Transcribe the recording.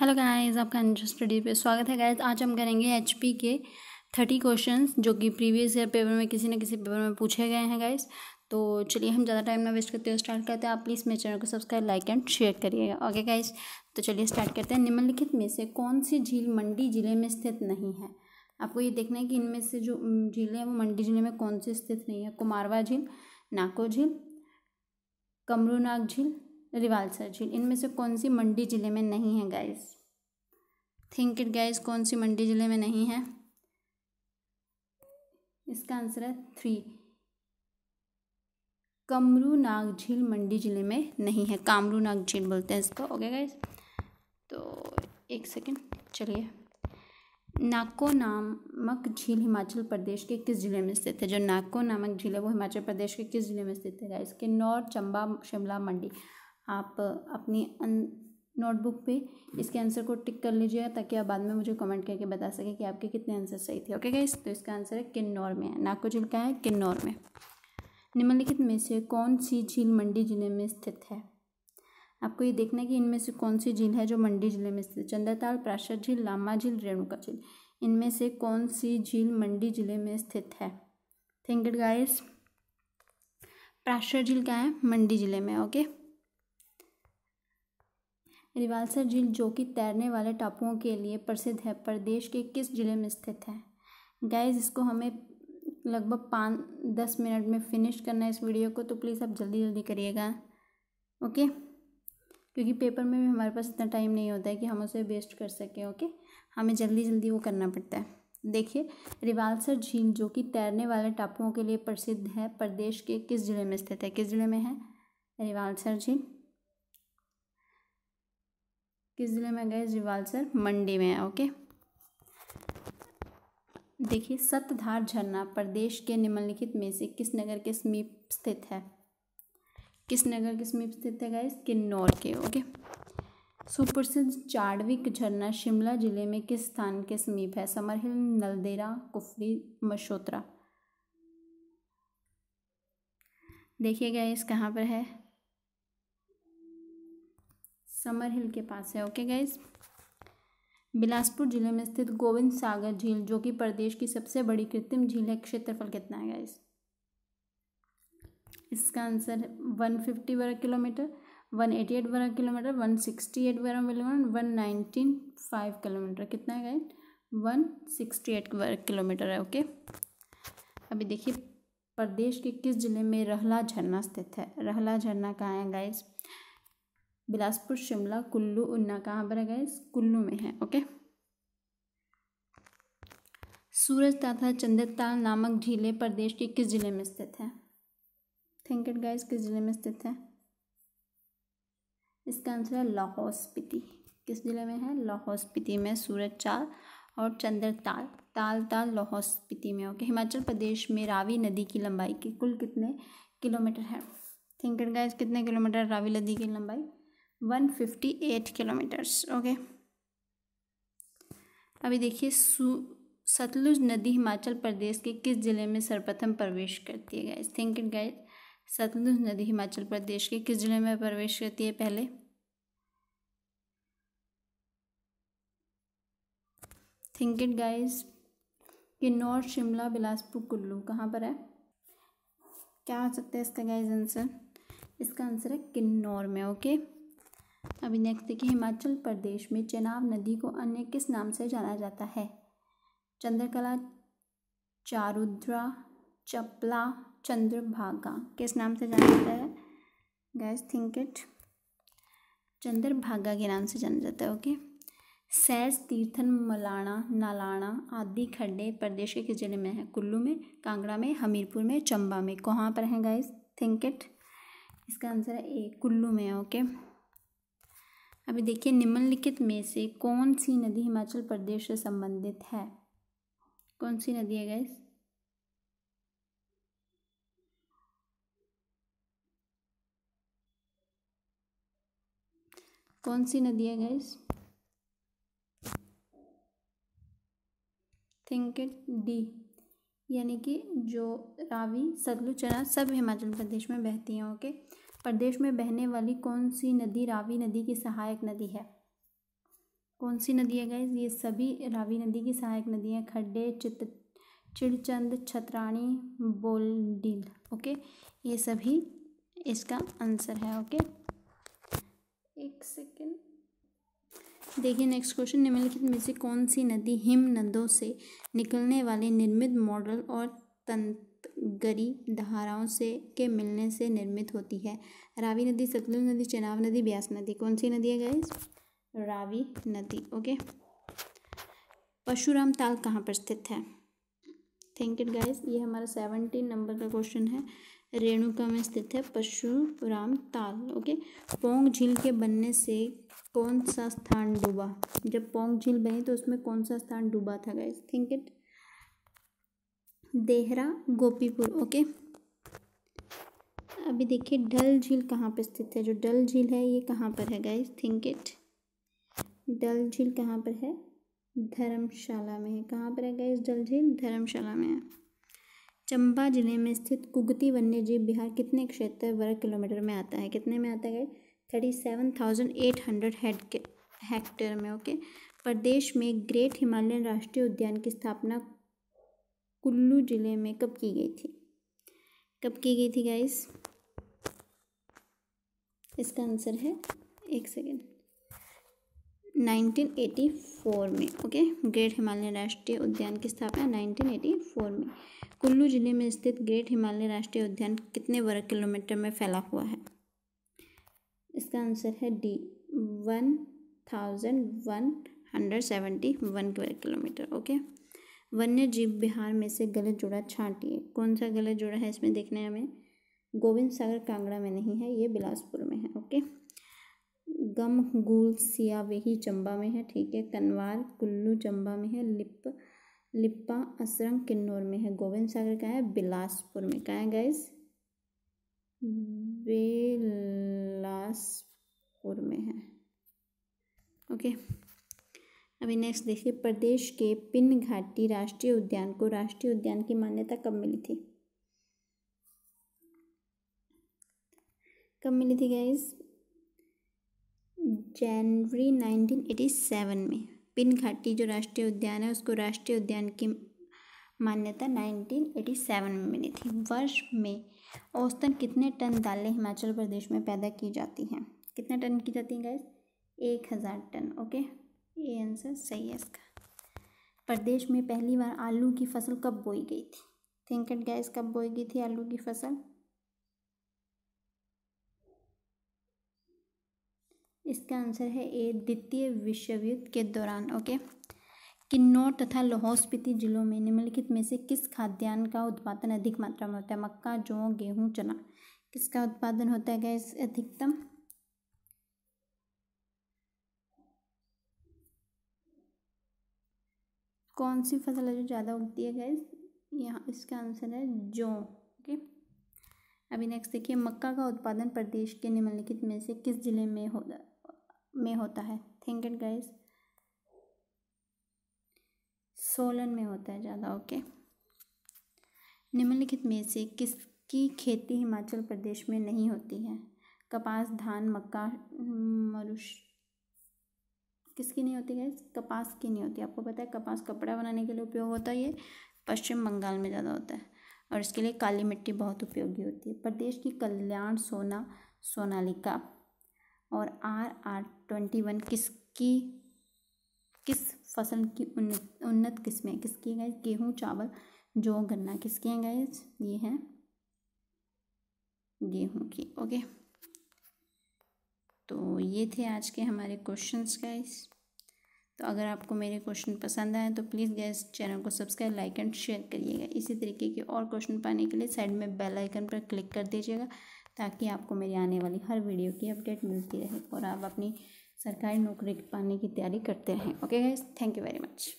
Hello guys आपका अंजस study पे स्वागत है गाइस आज हम करेंगे एचपी के थर्टी क्वेश्चंस जो कि प्रीवियस ईयर पेपर में किसी न किसी पेपर में पूछे गए हैं गाइस तो चलिए हम ज़्यादा टाइम ना वेस्ट करते हुए स्टार्ट करते हैं आप प्लीज़ मेरे चैनल को सब्सक्राइब लाइक एंड शेयर करिएगा ओके गाइस तो चलिए स्टार्ट करते हैं निम्नलिखित में से कौन सी झील मंडी जिले में स्थित नहीं है आपको ये देखना है कि इनमें से जो झीलें हैं वो मंडी जिले में कौन सी स्थित नहीं है कुमारवा झील नाको झील कमरूनाग झील रिवालसर झील इनमें से कौन सी मंडी ज़िले में नहीं है गाइस थिंक इट गाइस कौन सी मंडी ज़िले में नहीं है इसका आंसर है थ्री कमरू नाग झील मंडी ज़िले में नहीं है कामरू नाग झील बोलते हैं इसको ओके गाइस तो एक सेकेंड चलिए नाको नामक झील हिमाचल प्रदेश के किस ज़िले में स्थित है जो नाको नामक झील है वो हिमाचल प्रदेश के किस ज़िले में स्थित है के किन्नौर चंबा शिमला मंडी आप अपनी नोटबुक पे इसके आंसर को टिक कर लीजिएगा ताकि आप बाद में मुझे कमेंट करके बता सकें कि आपके कितने आंसर सही थे ओके गाइस तो इसका आंसर है किन्नौर में है नागपुर झील का है किन्नौर में निम्नलिखित में से कौन सी झील मंडी जिले में स्थित है आपको ये देखना है कि इनमें से कौन सी झील है जो मंडी जिले में स्थित चंद्रताल प्राशर झील लामा झील रेणुका झील इनमें से कौन सी झील मंडी जिले में स्थित है थिंक गाइस प्राशर झील क्या है मंडी जिले में ओके okay? रिवालसर झील जो कि तैरने वाले टापुओं के लिए प्रसिद्ध है प्रदेश के किस ज़िले में स्थित है गाइज इसको हमें लगभग पाँच दस मिनट में फिनिश करना है इस वीडियो को तो प्लीज़ आप जल्दी जल्दी करिएगा ओके क्योंकि पेपर में भी हमारे पास इतना टाइम नहीं होता है कि हम उसे वेस्ट कर सकें ओके हमें जल्दी जल्दी वो करना पड़ता है देखिए रिवालसर झील जो कि तैरने वाले टापुओं के लिए प्रसिद्ध है प्रदेश के किस ज़िले में स्थित है किस ज़िले में है रिवालसर झील किस ज़िले में गए जीवालसर मंडी में ओके देखिए सतधार झरना प्रदेश के निम्नलिखित में से किस नगर के समीप स्थित है किस नगर के समीप स्थित है गए किन्नौर के ओके सुप्रसिद्ध चाडविक झरना शिमला जिले में किस स्थान के समीप है समरहिल नलदेरा कुफरी मशोत्रा देखिए इस कहाँ पर है समर हिल के पास है ओके गाइज बिलासपुर जिले में स्थित गोविंद सागर झील जो कि प्रदेश की सबसे बड़ी कृत्रिम झील है क्षेत्रफल कितना है गाइज इसका आंसर है वन फिफ्टी वर्ग किलोमीटर वन एटी एट वर्ग किलोमीटर वन सिक्सटी एट वर्ग kilometre one nineteen five kilometre कितना है गाइज वन सिक्सटी एट वर्ग किलोमीटर है ओके अभी देखिए प्रदेश के किस जिले में रहला झरना स्थित है रहला झरना कहाँ है गाइज बिलासपुर शिमला कुल्लू उन्ना कहाँ पर है गैस कुल्लू में है ओके सूरज तथा चंद्रताल नामक झीलें प्रदेश के किस जिले में स्थित है थिंक इट गाइस किस जिले में स्थित है इसका आंसर है लाहौल स्पीति किस जिले में है लाहौल स्पीति में सूरज चाल और चंद्र ताल ताल ताल लाहौल स्पीति में ओके हिमाचल प्रदेश में रावी नदी की लंबाई की कुल कितने किलोमीटर है थिंक इट गाइस कितने किलोमीटर रावी नदी की लंबाई one fifty eight kilometres okay अभी देखिए सतलुज नदी हिमाचल प्रदेश के किस ज़िले में सर्वप्रथम प्रवेश करती है guys think it guys Sutlej नदी हिमाचल प्रदेश के किस ज़िले में प्रवेश करती है पहले think it guys Kinnaur Shimla Bilaspur Kullu कहाँ पर है क्या हो सकता है इसका गाइज आंसर इसका आंसर है किन्नौर में ओके okay? अभी नेक्स्ट देखिए हिमाचल प्रदेश में चेनाब नदी को अन्य किस नाम से जाना जाता है चंद्रकला चारुद्रा चपला चंद्रभागा किस नाम से जाना जाता है गैस थिंक इट चंद्रभागा के नाम से जाना जाता है ओके सैज तीर्थन मलाना नालाना आदि खड्डे प्रदेश के किस जिले में है कुल्लू में कांगड़ा में हमीरपुर में चंबा में कहाँ पर हैं गाइस थिंक इट इसका आंसर है ए कुल्लू में ओके अभी देखिए निम्नलिखित में से कौन सी नदी हिमाचल प्रदेश से संबंधित है कौन सी नदी है गैस कौन सी नदी है गैस थिंक इट डी यानी कि जो रावी सतलुज चना सब हिमाचल प्रदेश में बहती हैं ओके okay? प्रदेश में बहने वाली कौन सी नदी रावी नदी की सहायक नदी है कौन सी नदी है गई ये सभी रावी नदी की सहायक नदी है खड्डे चित चिड़चंद छतराणी बोलडील ओके ये सभी इसका आंसर है ओके एक सेकेंड देखिए नेक्स्ट क्वेश्चन निम्नलिखित में से कौन सी नदी हिम नदों से निकलने वाले निर्मित मॉडल और तंत्र गरी धाराओं से के मिलने से निर्मित होती है रावी नदी सतलुज नदी चनाव नदी ब्यास नदी कौन सी नदी है गई रावी नदी ओके परशुराम ताल कहाँ पर स्थित है थैंक यू गाइस ये हमारा सेवनटीन नंबर का क्वेश्चन है रेणुका में स्थित है परशुराम ताल ओके पोंग झील के बनने से कौन सा स्थान डूबा जब पोंग झील बनी तो उसमें कौन सा स्थान डूबा था guys think it Dehra Gopipur okay अभी देखिए डल झील कहाँ पर स्थित है जो डल झील है ये कहाँ पर है गाइस थिंक इट डल झील कहाँ पर है धर्मशाला में है कहाँ पर है गाइस डल झील धर्मशाला में है चंबा जिले में स्थित कुगती वन्यजीव बिहार कितने क्षेत्र वर्ग किलोमीटर में आता है कितने में आता है guys thirty seven thousand eight hundred head hectare में ओके प्रदेश में ग्रेट हिमालयन राष्ट्रीय उद्यान की स्थापना कुल्लू ज़िले में कब की गई थी कब की गई थी गाइस इसका आंसर है एक सेकेंड 1984 में ओके ग्रेट हिमालय राष्ट्रीय उद्यान की स्थापना 1984 में कुल्लू जिले में स्थित ग्रेट हिमालय राष्ट्रीय उद्यान कितने वर्ग किलोमीटर में फैला हुआ है इसका आंसर है D one thousand one hundred seventy one वर्ग किलोमीटर ओके वन्य जीव बिहार में से गलत जोड़ा छांटिए कौन सा गलत जोड़ा है इसमें देखना है हमें गोविंद सागर कांगड़ा में नहीं है ये बिलासपुर में है ओके गम गुल सियावेही चंबा में है ठीक है कनवार कुल्लू चंबा में है लिप लिप्पा असरंग किन्नौर में है गोविंद सागर का है बिलासपुर में कहा है गाइस बिलासपुर में है ओके अभी नेक्स्ट देखिए प्रदेश के पिन घाटी राष्ट्रीय उद्यान को राष्ट्रीय उद्यान की मान्यता कब मिली थी कब मिली थी गाइस जनवरी 1987 में पिन घाटी जो राष्ट्रीय उद्यान है उसको राष्ट्रीय उद्यान की मान्यता 1987 में मिली थी वर्ष में औसतन कितने टन दालें हिमाचल प्रदेश में पैदा की जाती हैं कितने टन की जाती हैं गैस एक हज़ार टन ओके ये आंसर सही है इसका प्रदेश में पहली बार आलू की फसल कब बोई गई थी थिंक एंड गैस कब बोई गई थी आलू की फसल इसका आंसर है ए द्वितीय विश्व युद्ध के दौरान ओके किन्नौर तथा लाहौल स्पीति जिलों में निम्नलिखित में से किस खाद्यान्न का उत्पादन अधिक मात्रा में होता है मक्का जौ गेहूं चना किसका उत्पादन होता है गैस अधिकतम कौन सी फसल है जो ज़्यादा उगती है गैस यहाँ इसका आंसर है जौ ओके अभी नेक्स्ट देखिए मक्का का उत्पादन प्रदेश के निम्नलिखित में से किस जिले में हो में होता है थिंक इट गाइस सोलन में होता है ज़्यादा ओके निम्नलिखित में से किसकी खेती हिमाचल प्रदेश में नहीं होती है कपास धान मक्का मरुश किसकी नहीं होती है कपास की नहीं होती आपको पता है कपास कपड़ा बनाने के लिए उपयोग होता है ये पश्चिम बंगाल में ज़्यादा होता है और इसके लिए काली मिट्टी बहुत उपयोगी होती है प्रदेश की कल्याण सोना सोनालिका और आर आर ट्वेंटी वन किसकी किस फसल की उन्नत उन्नत किस्में किसकी गए गेहूँ चावल जौ गन्ना किसकी हैं गए ये हैं गेहूँ की ओके तो ये थे आज के हमारे क्वेश्चंस गाइस तो अगर आपको मेरे क्वेश्चन पसंद आए तो प्लीज़ गैस चैनल को सब्सक्राइब लाइक एंड शेयर करिएगा इसी तरीके के और क्वेश्चन पाने के लिए साइड में बेल आइकन पर क्लिक कर दीजिएगा ताकि आपको मेरी आने वाली हर वीडियो की अपडेट मिलती रहे और आप अपनी सरकारी नौकरी पाने की तैयारी करते रहें okay guys thank you very much